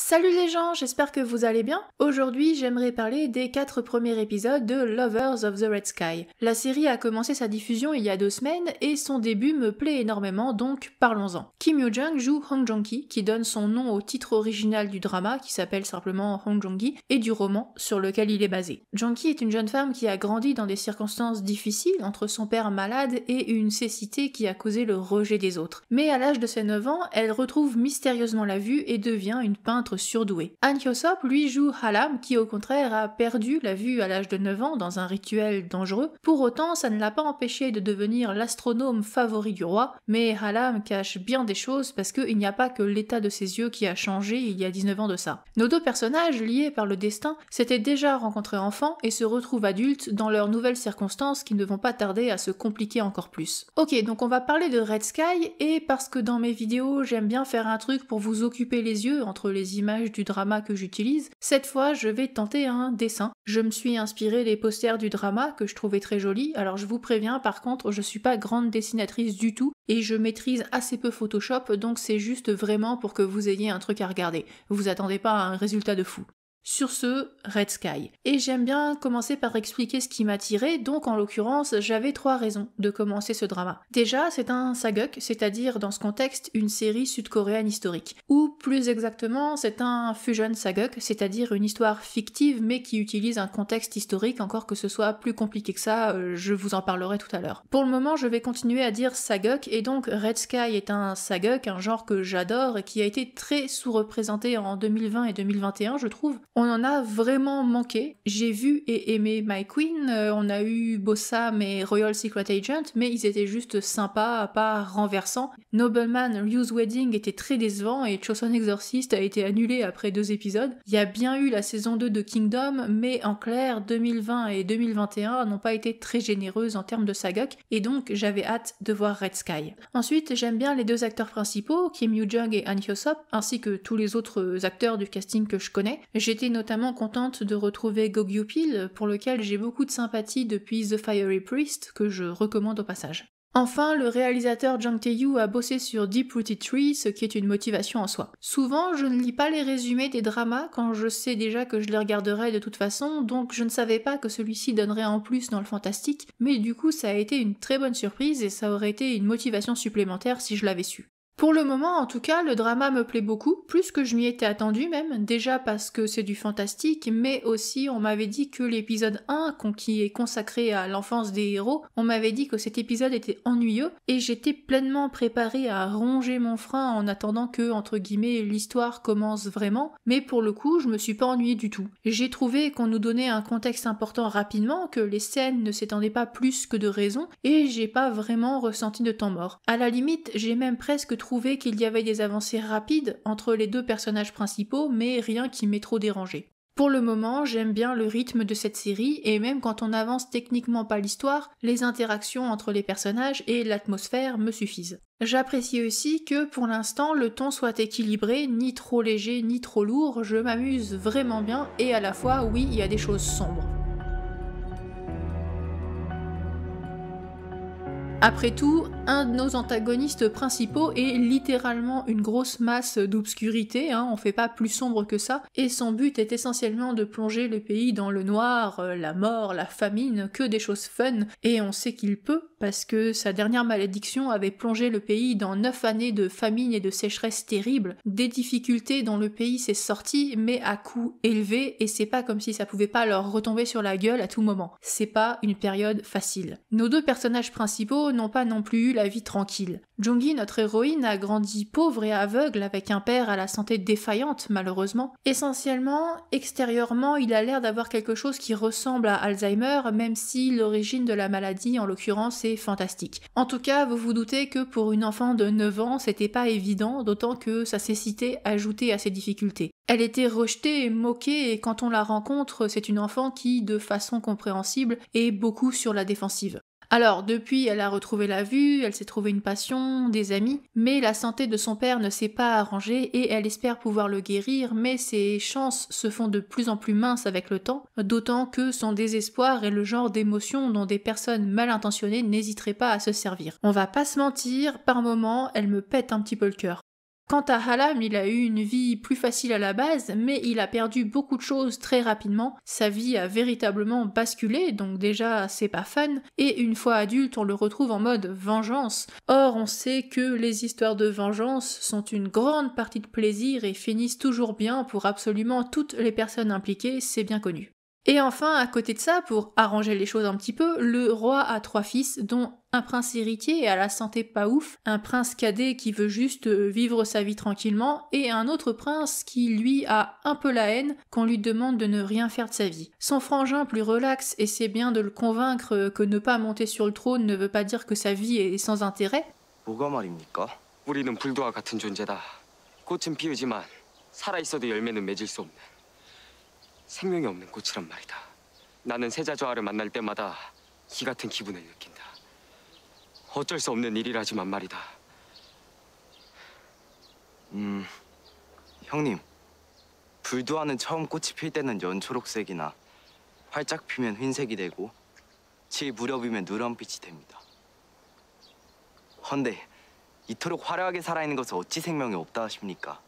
Salut les gens, j'espère que vous allez bien. Aujourd'hui, j'aimerais parler des quatre premiers épisodes de Lovers of the Red Sky. La série a commencé sa diffusion il y a deux semaines et son début me plaît énormément, donc parlons-en. Kim Yoo-jung joue Hong Jong-ki, qui donne son nom au titre original du drama, qui s'appelle simplement Hong Jong-ki, et du roman sur lequel il est basé. Jong-ki est une jeune femme qui a grandi dans des circonstances difficiles, entre son père malade et une cécité qui a causé le rejet des autres. Mais à l'âge de ses 9 ans, elle retrouve mystérieusement la vue et devient une peintre surdoué. Han lui, joue Halam, qui au contraire a perdu la vue à l'âge de 9 ans dans un rituel dangereux. Pour autant, ça ne l'a pas empêché de devenir l'astronome favori du roi, mais Halam cache bien des choses parce qu'il n'y a pas que l'état de ses yeux qui a changé il y a 19 ans de ça. Nos deux personnages, liés par le destin, s'étaient déjà rencontrés enfants et se retrouvent adultes dans leurs nouvelles circonstances qui ne vont pas tarder à se compliquer encore plus. Ok, donc on va parler de Red Sky, et parce que dans mes vidéos, j'aime bien faire un truc pour vous occuper les yeux entre les du drama que j'utilise, cette fois je vais tenter un dessin. Je me suis inspiré des posters du drama que je trouvais très jolis, alors je vous préviens par contre je suis pas grande dessinatrice du tout et je maîtrise assez peu Photoshop donc c'est juste vraiment pour que vous ayez un truc à regarder. Vous attendez pas à un résultat de fou sur ce Red Sky. Et j'aime bien commencer par expliquer ce qui m'a m'attirait, donc en l'occurrence, j'avais trois raisons de commencer ce drama. Déjà, c'est un saguk, c'est-à-dire dans ce contexte une série sud-coréenne historique. Ou plus exactement, c'est un fusion saguk, c'est-à-dire une histoire fictive mais qui utilise un contexte historique, encore que ce soit plus compliqué que ça, euh, je vous en parlerai tout à l'heure. Pour le moment, je vais continuer à dire saguk, et donc Red Sky est un saguk, un genre que j'adore et qui a été très sous-représenté en 2020 et 2021, je trouve on en a vraiment manqué. J'ai vu et aimé My Queen, euh, on a eu Bossam et Royal Secret Agent, mais ils étaient juste sympas, pas renversants. Nobleman, Ryu's Wedding était très décevant et Chosen Exorcist a été annulé après deux épisodes. Il y a bien eu la saison 2 de Kingdom, mais en clair, 2020 et 2021 n'ont pas été très généreuses en termes de saga, et donc j'avais hâte de voir Red Sky. Ensuite, j'aime bien les deux acteurs principaux, Kim Yoo-jung et Han hyo ainsi que tous les autres acteurs du casting que je connais. J'étais notamment contente de retrouver Gogyupil, pour lequel j'ai beaucoup de sympathie depuis The Fiery Priest, que je recommande au passage. Enfin, le réalisateur Jung Tae-yu a bossé sur Deep Rooted Tree, ce qui est une motivation en soi. Souvent, je ne lis pas les résumés des dramas quand je sais déjà que je les regarderai de toute façon, donc je ne savais pas que celui-ci donnerait en plus dans le fantastique, mais du coup ça a été une très bonne surprise et ça aurait été une motivation supplémentaire si je l'avais su. Pour le moment, en tout cas, le drama me plaît beaucoup, plus que je m'y étais attendu même, déjà parce que c'est du fantastique, mais aussi on m'avait dit que l'épisode 1, qui est consacré à l'enfance des héros, on m'avait dit que cet épisode était ennuyeux, et j'étais pleinement préparée à ronger mon frein en attendant que, entre guillemets, l'histoire commence vraiment, mais pour le coup, je me suis pas ennuyée du tout. J'ai trouvé qu'on nous donnait un contexte important rapidement, que les scènes ne s'étendaient pas plus que de raison, et j'ai pas vraiment ressenti de temps mort. À la limite, j'ai même presque trouvé qu'il y avait des avancées rapides entre les deux personnages principaux, mais rien qui m'ait trop dérangé. Pour le moment, j'aime bien le rythme de cette série, et même quand on n'avance techniquement pas l'histoire, les interactions entre les personnages et l'atmosphère me suffisent. J'apprécie aussi que, pour l'instant, le ton soit équilibré, ni trop léger, ni trop lourd, je m'amuse vraiment bien, et à la fois, oui, il y a des choses sombres. Après tout, un de nos antagonistes principaux est littéralement une grosse masse d'obscurité, on hein, on fait pas plus sombre que ça, et son but est essentiellement de plonger le pays dans le noir, euh, la mort, la famine, que des choses fun, et on sait qu'il peut, parce que sa dernière malédiction avait plongé le pays dans neuf années de famine et de sécheresse terrible, des difficultés dont le pays s'est sorti, mais à coût élevé, et c'est pas comme si ça pouvait pas leur retomber sur la gueule à tout moment. C'est pas une période facile. Nos deux personnages principaux n'ont pas non plus eu la vie tranquille. Jungi, notre héroïne, a grandi pauvre et aveugle avec un père à la santé défaillante, malheureusement. Essentiellement, extérieurement, il a l'air d'avoir quelque chose qui ressemble à Alzheimer, même si l'origine de la maladie, en l'occurrence, est fantastique. En tout cas, vous vous doutez que pour une enfant de 9 ans, c'était pas évident, d'autant que sa cécité ajoutait à ses difficultés. Elle était rejetée et moquée, et quand on la rencontre, c'est une enfant qui, de façon compréhensible, est beaucoup sur la défensive. Alors, depuis, elle a retrouvé la vue, elle s'est trouvé une passion, des amis, mais la santé de son père ne s'est pas arrangée et elle espère pouvoir le guérir, mais ses chances se font de plus en plus minces avec le temps, d'autant que son désespoir est le genre d'émotion dont des personnes mal intentionnées n'hésiteraient pas à se servir. On va pas se mentir, par moments, elle me pète un petit peu le cœur. Quant à Halam, il a eu une vie plus facile à la base, mais il a perdu beaucoup de choses très rapidement. Sa vie a véritablement basculé, donc déjà c'est pas fun, et une fois adulte, on le retrouve en mode vengeance. Or, on sait que les histoires de vengeance sont une grande partie de plaisir et finissent toujours bien pour absolument toutes les personnes impliquées, c'est bien connu. Et enfin, à côté de ça, pour arranger les choses un petit peu, le roi a trois fils, dont un prince héritier et à la santé pas ouf, un prince cadet qui veut juste euh, vivre sa vie tranquillement, et un autre prince qui, lui, a un peu la haine qu'on lui demande de ne rien faire de sa vie. Son frangin plus relax essaie bien de le convaincre euh, que ne pas monter sur le trône ne veut pas dire que sa vie est sans intérêt. 생명이 없는 꽃이란 말이다. 나는 세자조아를 만날 때마다 기 같은 기분을 느낀다. 어쩔 수 없는 일이라지만 말이다. 음, 형님. 불두화는 처음 꽃이 필 때는 연초록색이나 활짝 피면 흰색이 되고 질 무렵이면 누런빛이 됩니다. 헌데 이토록 화려하게 살아있는 것을 어찌 생명이 없다 하십니까?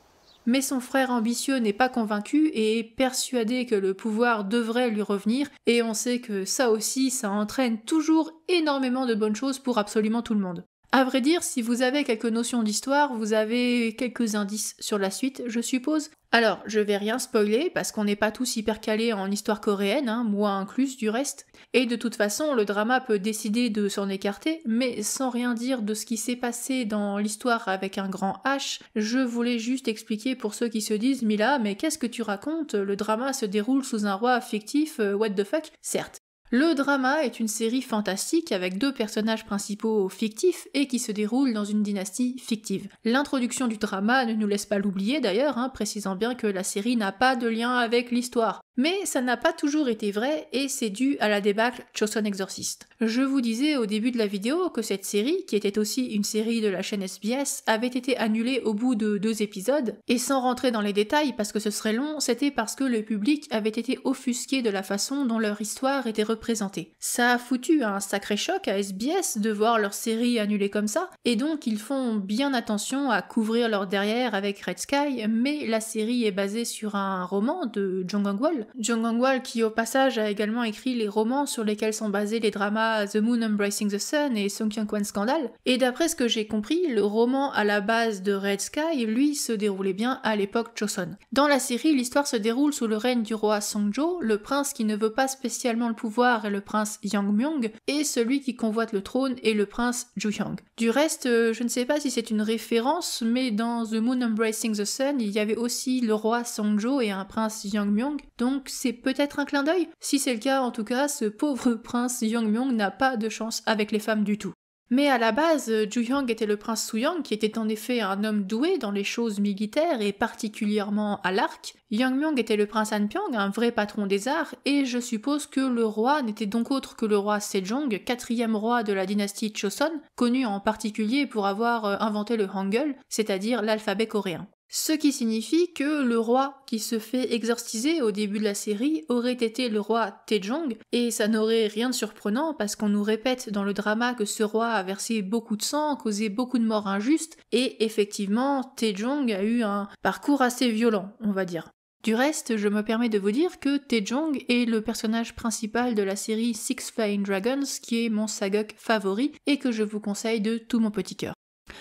mais son frère ambitieux n'est pas convaincu et est persuadé que le pouvoir devrait lui revenir, et on sait que ça aussi, ça entraîne toujours énormément de bonnes choses pour absolument tout le monde. À vrai dire, si vous avez quelques notions d'histoire, vous avez quelques indices sur la suite, je suppose. Alors, je vais rien spoiler, parce qu'on n'est pas tous hyper calés en histoire coréenne, hein, moi inclus du reste, et de toute façon, le drama peut décider de s'en écarter, mais sans rien dire de ce qui s'est passé dans l'histoire avec un grand H, je voulais juste expliquer pour ceux qui se disent Mila, mais qu'est-ce que tu racontes Le drama se déroule sous un roi fictif, euh, what the fuck Certes, le drama est une série fantastique avec deux personnages principaux fictifs et qui se déroule dans une dynastie fictive. L'introduction du drama ne nous laisse pas l'oublier d'ailleurs, hein, précisant bien que la série n'a pas de lien avec l'histoire. Mais ça n'a pas toujours été vrai et c'est dû à la débâcle Choson Exorcist. Je vous disais au début de la vidéo que cette série, qui était aussi une série de la chaîne SBS, avait été annulée au bout de deux épisodes, et sans rentrer dans les détails parce que ce serait long, c'était parce que le public avait été offusqué de la façon dont leur histoire était représentée. Ça a foutu un sacré choc à SBS de voir leur série annulée comme ça, et donc ils font bien attention à couvrir leur derrière avec Red Sky, mais la série est basée sur un roman de Jong ang Jung hong qui au passage a également écrit les romans sur lesquels sont basés les dramas The Moon Embracing the Sun et Song kyung Scandal. Et d'après ce que j'ai compris, le roman à la base de Red Sky, lui, se déroulait bien à l'époque Joseon. Dans la série, l'histoire se déroule sous le règne du roi Songjo, le prince qui ne veut pas spécialement le pouvoir est le prince Yang Myung, et celui qui convoite le trône est le prince Ju Du reste, euh, je ne sais pas si c'est une référence, mais dans The Moon Embracing the Sun, il y avait aussi le roi Songjo et un prince Yang Myung, donc c'est peut-être un clin d'œil Si c'est le cas, en tout cas, ce pauvre prince Yong n'a pas de chance avec les femmes du tout. Mais à la base, Ju Yang était le prince Su Yang, qui était en effet un homme doué dans les choses militaires et particulièrement à l'arc. Yang Myung était le prince Han un vrai patron des arts, et je suppose que le roi n'était donc autre que le roi Sejong, quatrième roi de la dynastie Joseon, connu en particulier pour avoir inventé le Hangul, c'est-à-dire l'alphabet coréen. Ce qui signifie que le roi qui se fait exorciser au début de la série aurait été le roi Taejong, et ça n'aurait rien de surprenant parce qu'on nous répète dans le drama que ce roi a versé beaucoup de sang, causé beaucoup de morts injustes, et effectivement, Taejong a eu un parcours assez violent, on va dire. Du reste, je me permets de vous dire que Taejong est le personnage principal de la série Six Flying Dragons, qui est mon sagok favori et que je vous conseille de tout mon petit cœur.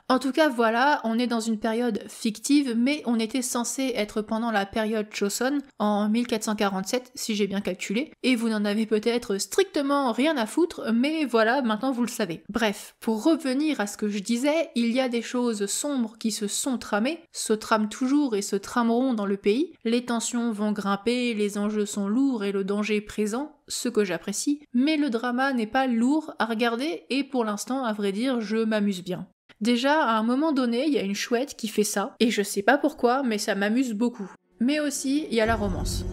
En tout cas, voilà, on est dans une période fictive, mais on était censé être pendant la période Choson, en 1447, si j'ai bien calculé, et vous n'en avez peut-être strictement rien à foutre, mais voilà, maintenant vous le savez. Bref, pour revenir à ce que je disais, il y a des choses sombres qui se sont tramées, se trament toujours et se trameront dans le pays, les tensions vont grimper, les enjeux sont lourds et le danger présent, ce que j'apprécie, mais le drama n'est pas lourd à regarder et pour l'instant, à vrai dire, je m'amuse bien. Déjà, à un moment donné, il y a une chouette qui fait ça, et je sais pas pourquoi, mais ça m'amuse beaucoup. Mais aussi, il y a la romance.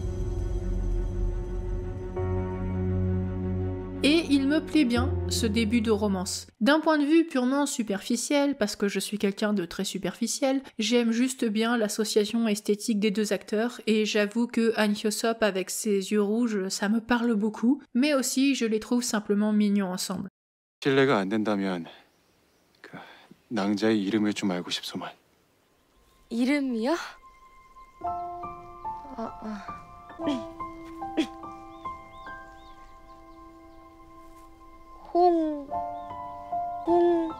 Et il me plaît bien ce début de romance. D'un point de vue purement superficiel, parce que je suis quelqu'un de très superficiel, j'aime juste bien l'association esthétique des deux acteurs, et j'avoue que Anne avec ses yeux rouges, ça me parle beaucoup, mais aussi je les trouve simplement mignons ensemble. 낭자의 이름을 좀 알고 싶소만. 이름이요? 아, 아. 홍, 홍, 홍.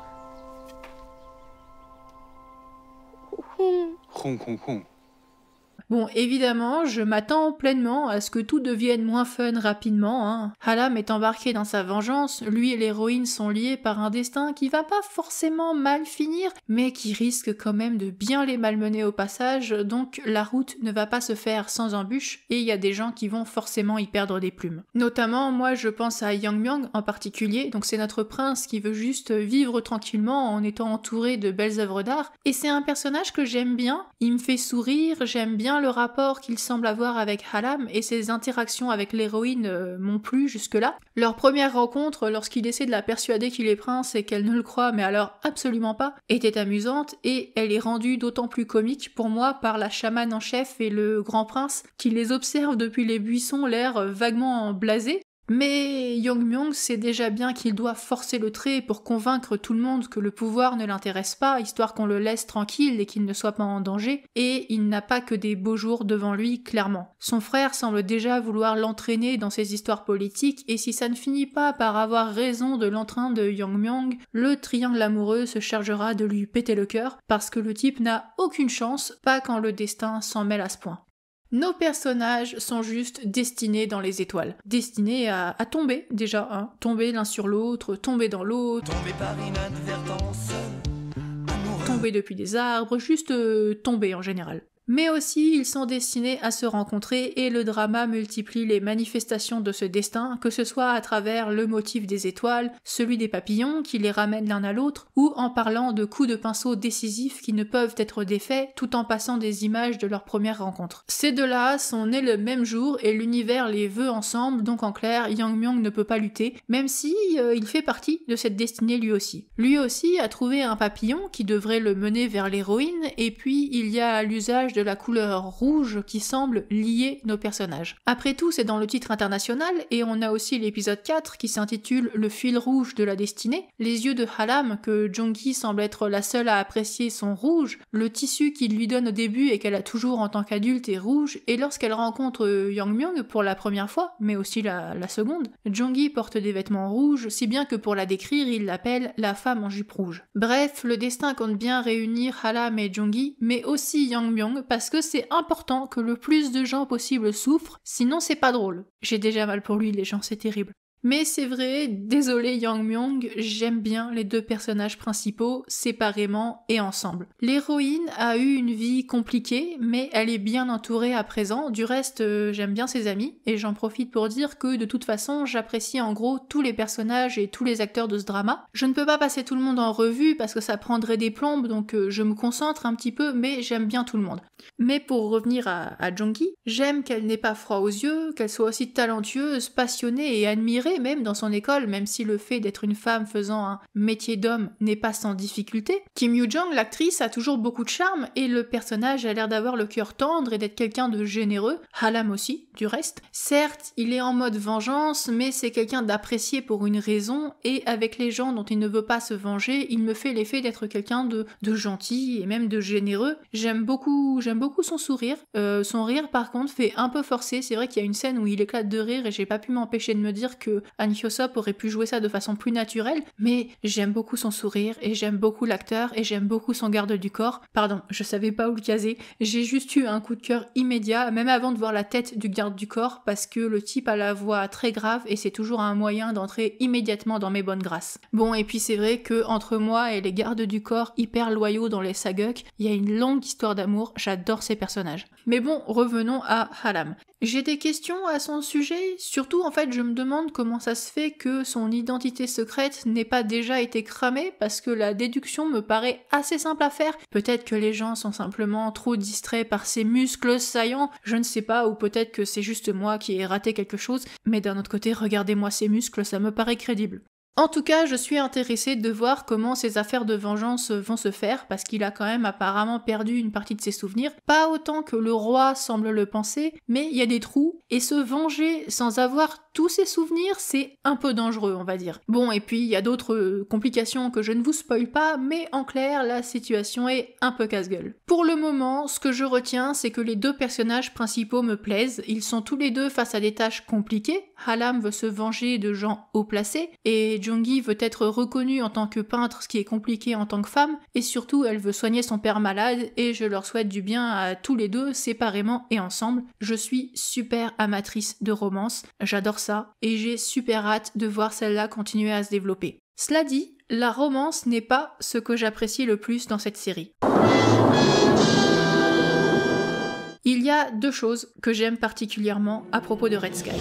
홍, 홍, 홍. Bon, évidemment, je m'attends pleinement à ce que tout devienne moins fun rapidement. Halam hein. est embarqué dans sa vengeance, lui et l'héroïne sont liés par un destin qui va pas forcément mal finir, mais qui risque quand même de bien les malmener au passage, donc la route ne va pas se faire sans embûches, et il y a des gens qui vont forcément y perdre des plumes. Notamment, moi je pense à Yang Myang en particulier, donc c'est notre prince qui veut juste vivre tranquillement en étant entouré de belles œuvres d'art, et c'est un personnage que j'aime bien, il me fait sourire, j'aime bien le rapport qu'il semble avoir avec Halam et ses interactions avec l'héroïne euh, m'ont plu jusque-là. Leur première rencontre, lorsqu'il essaie de la persuader qu'il est prince et qu'elle ne le croit, mais alors absolument pas, était amusante et elle est rendue d'autant plus comique pour moi par la chamane en chef et le grand prince qui les observe depuis les buissons, l'air euh, vaguement blasé, mais Yong Myung sait déjà bien qu'il doit forcer le trait pour convaincre tout le monde que le pouvoir ne l'intéresse pas, histoire qu'on le laisse tranquille et qu'il ne soit pas en danger, et il n'a pas que des beaux jours devant lui, clairement. Son frère semble déjà vouloir l'entraîner dans ses histoires politiques, et si ça ne finit pas par avoir raison de l'entrain de Yong Myung, le triangle amoureux se chargera de lui péter le cœur, parce que le type n'a aucune chance, pas quand le destin s'en mêle à ce point. Nos personnages sont juste destinés dans les étoiles, destinés à, tomber déjà, hein. tomber l'un sur l'autre, tomber dans l'autre, tomber par inadvertance, tomber depuis des arbres, juste euh, tomber en général mais aussi ils sont destinés à se rencontrer et le drama multiplie les manifestations de ce destin, que ce soit à travers le motif des étoiles, celui des papillons qui les ramènent l'un à l'autre, ou en parlant de coups de pinceau décisifs qui ne peuvent être défaits tout en passant des images de leur première rencontre. Ces deux-là sont nés le même jour et l'univers les veut ensemble, donc en clair, Yang Myung ne peut pas lutter, même si euh, il fait partie de cette destinée lui aussi. Lui aussi a trouvé un papillon qui devrait le mener vers l'héroïne, et puis il y a l'usage de la couleur rouge qui semble lier nos personnages. Après tout, c'est dans le titre international et on a aussi l'épisode 4 qui s'intitule Le fil rouge de la destinée. Les yeux de Halam, que Jongi semble être la seule à apprécier, sont rouges. Le tissu qu'il lui donne au début et qu'elle a toujours en tant qu'adulte est rouge. Et lorsqu'elle rencontre Yang Myung pour la première fois, mais aussi la, seconde, Jongi porte des vêtements rouges, si bien que pour la décrire, il l'appelle la femme en jupe rouge. Bref, le destin compte bien réunir Halam et Jongi, mais aussi Yang Myung parce que c'est important que le plus de gens possible souffrent, sinon c'est pas drôle. J'ai déjà mal pour lui, les gens, c'est terrible. Mais c'est vrai, désolé Yang Myung, j'aime bien les deux personnages principaux, séparément et ensemble. L'héroïne a eu une vie compliquée, mais elle est bien entourée à présent. Du reste, euh, j'aime bien ses amis, et j'en profite pour dire que de toute façon, j'apprécie en gros tous les personnages et tous les acteurs de ce drama. Je ne peux pas passer tout le monde en revue parce que ça prendrait des plombes, donc euh, je me concentre un petit peu, mais j'aime bien tout le monde. Mais pour revenir à, à j'aime qu'elle n'ait pas froid aux yeux, qu'elle soit aussi talentueuse, passionnée et admirée même dans son école, même si le fait d'être une femme faisant un métier d'homme n'est pas sans difficulté. Kim Yoo-jong, l'actrice, a toujours beaucoup de charme et le personnage a l'air d'avoir le cœur tendre et d'être quelqu'un de généreux, Halam aussi, du reste. Certes, il est en mode vengeance, mais c'est quelqu'un d'apprécié pour une raison et avec les gens dont il ne veut pas se venger, il me fait l'effet d'être quelqu'un de, gentil et même de généreux. J'aime beaucoup, j'aime beaucoup son sourire. Euh, son rire, par contre, fait un peu forcé. C'est vrai qu'il y a une scène où il éclate de rire et j'ai pas pu m'empêcher de me dire que Han aurait pu jouer ça de façon plus naturelle, mais j'aime beaucoup son sourire et j'aime beaucoup l'acteur et j'aime beaucoup son garde du corps. Pardon, je savais pas où le caser. J'ai juste eu un coup de cœur immédiat, même avant de voir la tête du garde du corps, parce que le type a la voix très grave et c'est toujours un moyen d'entrer immédiatement dans mes bonnes grâces. Bon, et puis c'est vrai que entre moi et les gardes du corps hyper loyaux dans les saguks, il y a une longue histoire d'amour, j'adore ces personnages. Mais bon, revenons à Halam. J'ai des questions à son sujet, surtout en fait je me demande comment ça se fait que son identité secrète n'ait pas déjà été cramée parce que la déduction me paraît assez simple à faire. Peut-être que les gens sont simplement trop distraits par ses muscles saillants, je ne sais pas, ou peut-être que c'est juste moi qui ai raté quelque chose, mais d'un autre côté regardez-moi ses muscles, ça me paraît crédible. En tout cas, je suis intéressé de voir comment ces affaires de vengeance vont se faire, parce qu'il a quand même apparemment perdu une partie de ses souvenirs. Pas autant que le roi semble le penser, mais il y a des trous, et se venger sans avoir tous ses souvenirs, c'est un peu dangereux, on va dire. Bon, et puis il y a d'autres euh, complications que je ne vous spoil pas, mais en clair, la situation est un peu casse-gueule. Pour le moment, ce que je retiens, c'est que les deux personnages principaux me plaisent. Ils sont tous les deux face à des tâches compliquées. Halam veut se venger de gens haut placés, et Jungi veut être reconnue en tant que peintre, ce qui est compliqué en tant que femme, et surtout elle veut soigner son père malade, et je leur souhaite du bien à tous les deux, séparément et ensemble. Je suis super amatrice de romance, j'adore ça, et j'ai super hâte de voir celle-là continuer à se développer. Cela dit, la romance n'est pas ce que j'apprécie le plus dans cette série. Il y a deux choses que j'aime particulièrement à propos de Red Sky.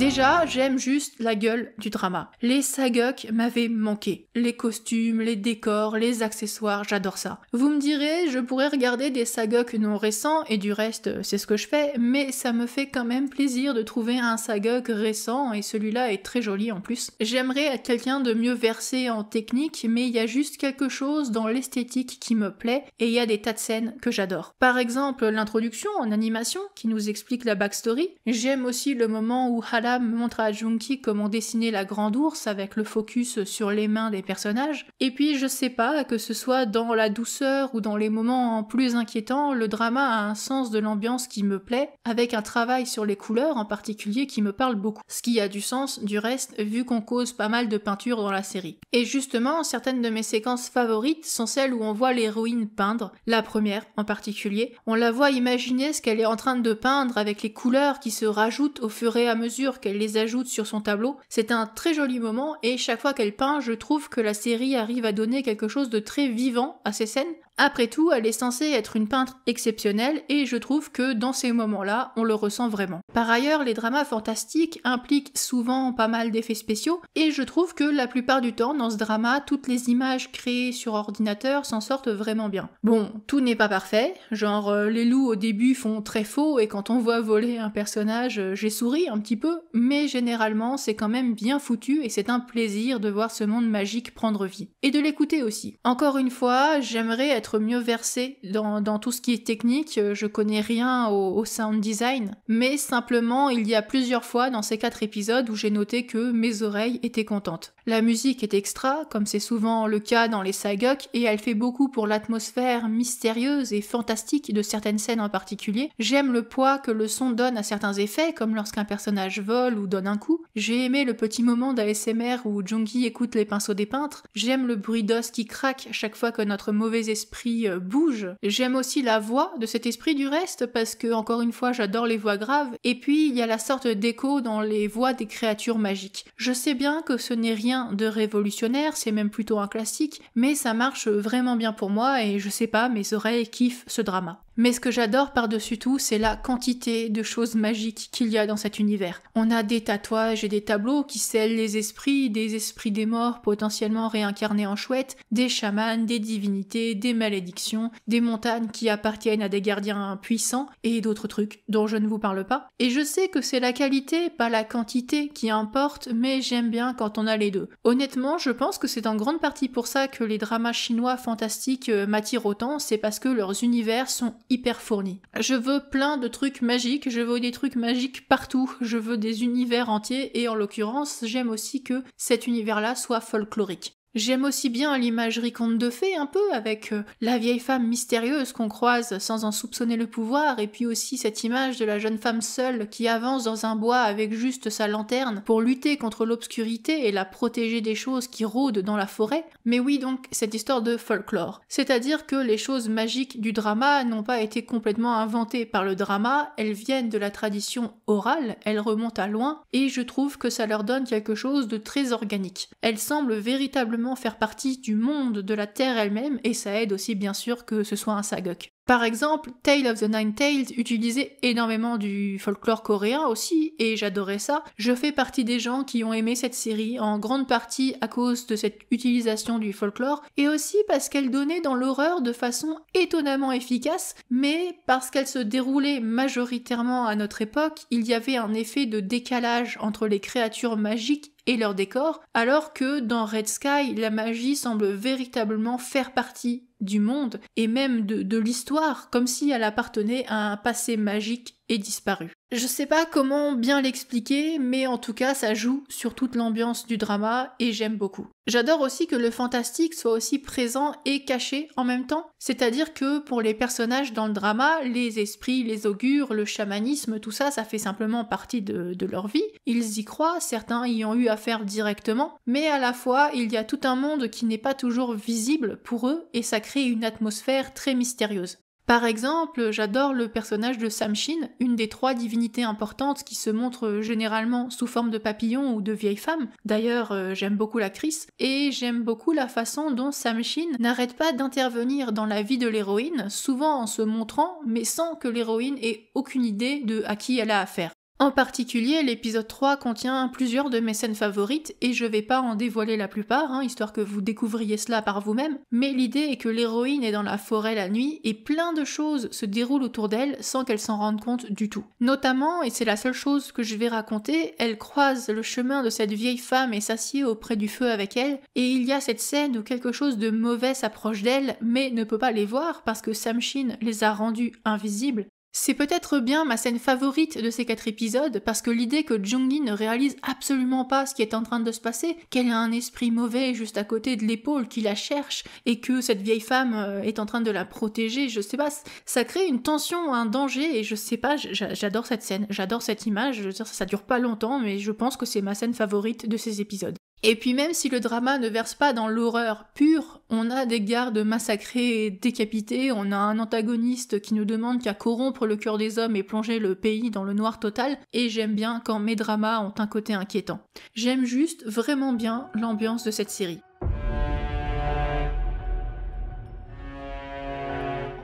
Déjà, j'aime juste la gueule du drama. Les saguks m'avaient manqué. Les costumes, les décors, les accessoires, j'adore ça. Vous me direz, je pourrais regarder des saguks non récents, et du reste, c'est ce que je fais, mais ça me fait quand même plaisir de trouver un sagoc récent, et celui-là est très joli en plus. J'aimerais être quelqu'un de mieux versé en technique, mais il y a juste quelque chose dans l'esthétique qui me plaît, et il y a des tas de scènes que j'adore. Par exemple, l'introduction en animation, qui nous explique la backstory. J'aime aussi le moment où Hala montre à Junki comment dessiner la grande ours avec le focus sur les mains des personnages. Et puis, je sais pas, que ce soit dans la douceur ou dans les moments plus inquiétants, le drama a un sens de l'ambiance qui me plaît, avec un travail sur les couleurs en particulier qui me parle beaucoup. Ce qui a du sens, du reste, vu qu'on cause pas mal de peinture dans la série. Et justement, certaines de mes séquences favorites sont celles où on voit l'héroïne peindre, la première en particulier. On la voit imaginer ce qu'elle est en train de peindre avec les couleurs qui se rajoutent au fur et à mesure qu'elle les ajoute sur son tableau. C'est un très joli moment et chaque fois qu'elle peint, je trouve que la série arrive à donner quelque chose de très vivant à ces scènes après tout, elle est censée être une peintre exceptionnelle et je trouve que dans ces moments-là, on le ressent vraiment. Par ailleurs, les dramas fantastiques impliquent souvent pas mal d'effets spéciaux et je trouve que la plupart du temps, dans ce drama, toutes les images créées sur ordinateur s'en sortent vraiment bien. Bon, tout n'est pas parfait, genre euh, les loups au début font très faux et quand on voit voler un personnage, euh, j'ai souri un petit peu, mais généralement c'est quand même bien foutu et c'est un plaisir de voir ce monde magique prendre vie. Et de l'écouter aussi. Encore une fois, j'aimerais être mieux versé dans, tout ce qui est technique. Euh, je connais rien au, sound design. Mais simplement, il y a plusieurs fois dans ces quatre épisodes où j'ai noté que mes oreilles étaient contentes. La musique est extra, comme c'est souvent le cas dans les Saigok, et elle fait beaucoup pour l'atmosphère mystérieuse et fantastique de certaines scènes en particulier. J'aime le poids que le son donne à certains effets, comme lorsqu'un personnage vole ou donne un coup. J'ai aimé le petit moment d'ASMR où Jungi écoute les pinceaux des peintres. J'aime le bruit d'os qui craque chaque fois que notre mauvais esprit euh, bouge. J'aime aussi la voix de cet esprit du reste parce que, encore une fois, j'adore les voix graves. Et puis, il y a la sorte d'écho dans les voix des créatures magiques. Je sais bien que ce n'est rien de révolutionnaire, c'est même plutôt un classique, mais ça marche vraiment bien pour moi et je sais pas, mes oreilles kiffent ce drama. Mais ce que j'adore par-dessus tout, c'est la quantité de choses magiques qu'il y a dans cet univers. On a des tatouages et des tableaux qui scellent les esprits, des esprits des morts potentiellement réincarnés en chouette, des chamans, des divinités, des malédictions, des montagnes qui appartiennent à des gardiens puissants et d'autres trucs dont je ne vous parle pas. Et je sais que c'est la qualité, pas la quantité qui importe, mais j'aime bien quand on a les deux. Honnêtement, je pense que c'est en grande partie pour ça que les dramas chinois fantastiques euh, m'attirent autant, c'est parce que leurs univers sont hyper fourni. Je veux plein de trucs magiques, je veux des trucs magiques partout, je veux des univers entiers et en l'occurrence j'aime aussi que cet univers-là soit folklorique. J'aime aussi bien l'imagerie conte de fées un peu avec euh, la vieille femme mystérieuse qu'on croise sans en soupçonner le pouvoir et puis aussi cette image de la jeune femme seule qui avance dans un bois avec juste sa lanterne pour lutter contre l'obscurité et la protéger des choses qui rôdent dans la forêt. Mais oui donc cette histoire de folklore. C'est-à-dire que les choses magiques du drama n'ont pas été complètement inventées par le drama, elles viennent de la tradition orale, elles remontent à loin et je trouve que ça leur donne quelque chose de très organique. Elles semblent véritablement faire partie du monde de la Terre elle-même, et ça aide aussi bien sûr que ce soit un Sagok. Par exemple, Tale of the Nine Tales utilisait énormément du folklore coréen aussi, et j'adorais ça. Je fais partie des gens qui ont aimé cette série, en grande partie à cause de cette utilisation du folklore, et aussi parce qu'elle donnait dans l'horreur de façon étonnamment efficace, mais parce qu'elle se déroulait majoritairement à notre époque, il y avait un effet de décalage entre les créatures magiques et leur décor, alors que dans Red Sky, la magie semble véritablement faire partie du monde et même de, de l'histoire, comme si elle appartenait à un passé magique disparu. Je sais pas comment bien l'expliquer, mais en tout cas, ça joue sur toute l'ambiance du drama et j'aime beaucoup. J'adore aussi que le fantastique soit aussi présent et caché en même temps, c'est-à-dire que pour les personnages dans le drama, les esprits, les augures, le chamanisme, tout ça, ça fait simplement partie de, de leur vie. Ils y croient, certains y ont eu affaire directement, mais à la fois, il y a tout un monde qui n'est pas toujours visible pour eux et ça crée une atmosphère très mystérieuse. Par exemple, j'adore le personnage de Samshin, une des trois divinités importantes qui se montrent euh, généralement sous forme de papillon ou de vieille femme. D'ailleurs, euh, j'aime beaucoup l'actrice, et j'aime beaucoup la façon dont Samshin n'arrête pas d'intervenir dans la vie de l'héroïne, souvent en se montrant, mais sans que l'héroïne ait aucune idée de à qui elle a affaire. En particulier, l'épisode 3 contient plusieurs de mes scènes favorites, et je vais pas en dévoiler la plupart, hein, histoire que vous découvriez cela par vous-même, mais l'idée est que l'héroïne est dans la forêt la nuit, et plein de choses se déroulent autour d'elle sans qu'elle s'en rende compte du tout. Notamment, et c'est la seule chose que je vais raconter, elle croise le chemin de cette vieille femme et s'assied auprès du feu avec elle, et il y a cette scène où quelque chose de mauvais s'approche d'elle, mais ne peut pas les voir parce que Samshin les a rendus invisibles, c'est peut-être bien ma scène favorite de ces quatre épisodes parce que l'idée que Jung-gi ne réalise absolument pas ce qui est en train de se passer, qu'elle a un esprit mauvais juste à côté de l'épaule qui la cherche et que cette vieille femme euh, est en train de la protéger, je sais pas, ça crée une tension, un danger et je sais pas, j'adore cette scène, j'adore cette image, je veux dire, ça dure pas longtemps mais je pense que c'est ma scène favorite de ces épisodes. Et puis même si le drama ne verse pas dans l'horreur pure, on a des gardes massacrés et décapités, on a un antagoniste qui ne demande qu'à corrompre le cœur des hommes et plonger le pays dans le noir total, et j'aime bien quand mes dramas ont un côté inquiétant. J'aime juste vraiment bien l'ambiance de cette série.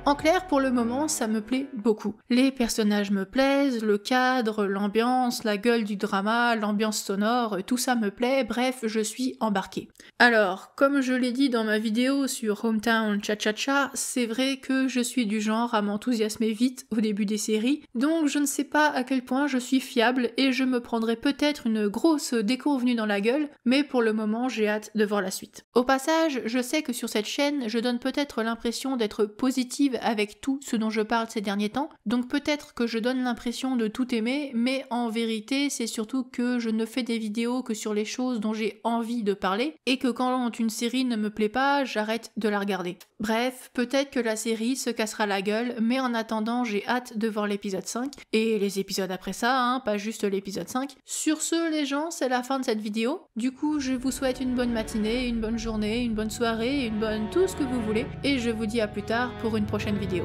en clair, pour le moment, ça me plaît beaucoup. Les personnages me plaisent, le cadre, l'ambiance, la gueule du drama, l'ambiance sonore, tout ça me plaît, bref, je suis embarquée. Alors, comme je l'ai dit dans ma vidéo sur Hometown Cha Cha Cha, c'est vrai que je suis du genre à m'enthousiasmer vite au début des séries, donc je ne sais pas à quel point je suis fiable et je me prendrai peut-être une grosse déconvenue dans la gueule, mais pour le moment, j'ai hâte de voir la suite. Au passage, je sais que sur cette chaîne, je donne peut-être l'impression d'être positive avec tout ce dont je parle ces derniers temps, donc peut-être que je donne l'impression de tout aimer, mais en vérité c'est surtout que je ne fais des vidéos que sur les choses dont j'ai envie de parler, et que quand une série ne me plaît pas, j'arrête de la regarder. Bref, peut-être que la série se cassera la gueule, mais en attendant, j'ai hâte de voir l'épisode 5 et les épisodes après ça, hein, pas juste l'épisode 5. Sur ce, les gens, c'est la fin de cette vidéo. Du coup, je vous souhaite une bonne matinée, une bonne journée, une bonne soirée, une bonne tout ce que vous voulez, et je vous dis à plus tard pour une prochaine vidéo.